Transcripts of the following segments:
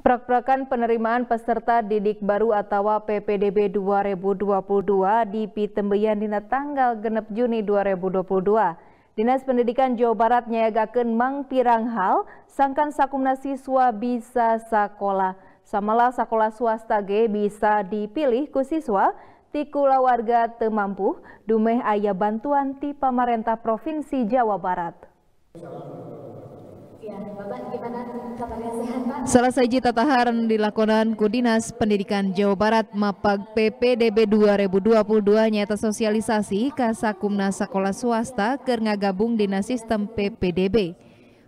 Prak-prakan penerimaan peserta didik baru atau PPDB 2022 di Pitembeyan dina tanggal genep Juni 2022. Dinas Pendidikan Jawa Barat nyayagakeun mangpirang hal sangkan sakumna siswa bisa sakola. Samalah sekolah swasta g bisa dipilih ku siswa tikula warga temampu dumeh ayah bantuan ti pamarentah Provinsi Jawa Barat. Bapak gimana tataharan dilakonan Kudinas Pendidikan Jawa Barat Mapag PPDB 2022 nyata sosialisasi kasakumna sekolah swasta ke gabung dina sistem PPDB.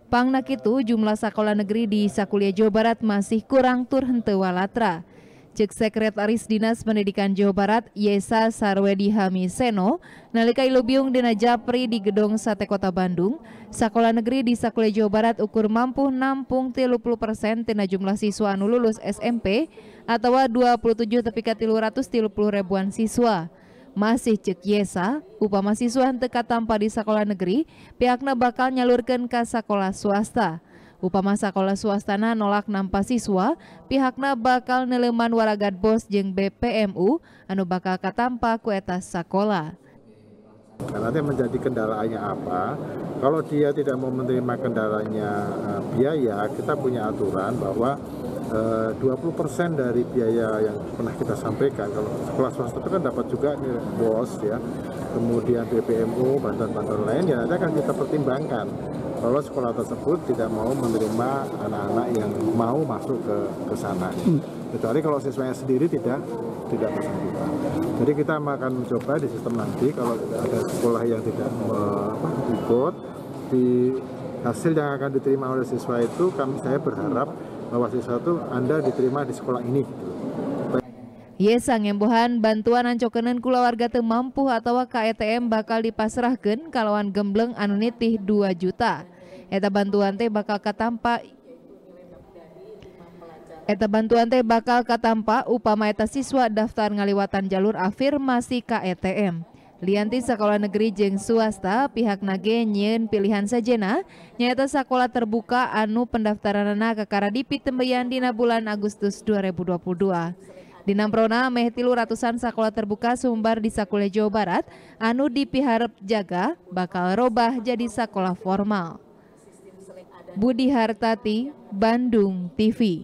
Pangnak itu jumlah sekolah negeri di Sakulia Jawa Barat masih kurang turhente henteu walatra. Cek Sekretaris Dinas Pendidikan Jawa Barat Yesa Sarwedi Seno nalika ilubiung dina Japri di gedung Sate Kota Bandung, sekolah negeri di Sakule Jawa Barat ukur mampu nampung 30 persen tina jumlah siswa anu lulus SMP atau 27 330 ribuan siswa. Masih cek Yesa, upama siswa teka tanpa di sekolah negeri, pihaknya bakal nyalurkan ke sekolah swasta. Upama sekolah swasta nolak nampa siswa, pihakna bakal neleman waragat bos jeng BPMU anu bakal katampa kuetas sekolah. Karena nanti menjadi kendalanya apa? Kalau dia tidak mau menerima kendalanya eh, biaya, kita punya aturan bahwa 20% eh, dari biaya yang pernah kita sampaikan kalau sekolah swasta itu kan dapat juga nih BOS ya kemudian BPMO, bantuan-bantuan lain ya nanti akan kita pertimbangkan kalau sekolah tersebut tidak mau menerima anak-anak yang mau masuk ke ke sana hmm. kecuali kalau siswanya sendiri tidak tidak bersangkutan jadi kita akan mencoba di sistem nanti kalau ada sekolah yang tidak me, eh, ikut di hasil yang akan diterima oleh siswa itu kami saya berharap bahwa siswa itu Anda diterima di sekolah ini. Gitu. Yesang Embohan, bantuan ancokenen kulawarga teu mampu atau KETM bakal dipasrahkan kalauan gembleng anunitih 2 juta. Eta bantuan teh bakal katampa Eta bantuan teh bakal katampa upama eta siswa daftar ngaliwatan jalur afirmasi KETM. Lianti sekolah negeri jeng swasta pihak nage nyen pilihan sajena nyata sekolah terbuka anu pendaftaran anak ke Karadipi tembeyan dina bulan Agustus 2022. Di meh tilu ratusan sekolah terbuka sumbar di Sakule Jawa Barat anu dipiharep jaga bakal robah jadi sekolah formal. Budi Hartati, Bandung TV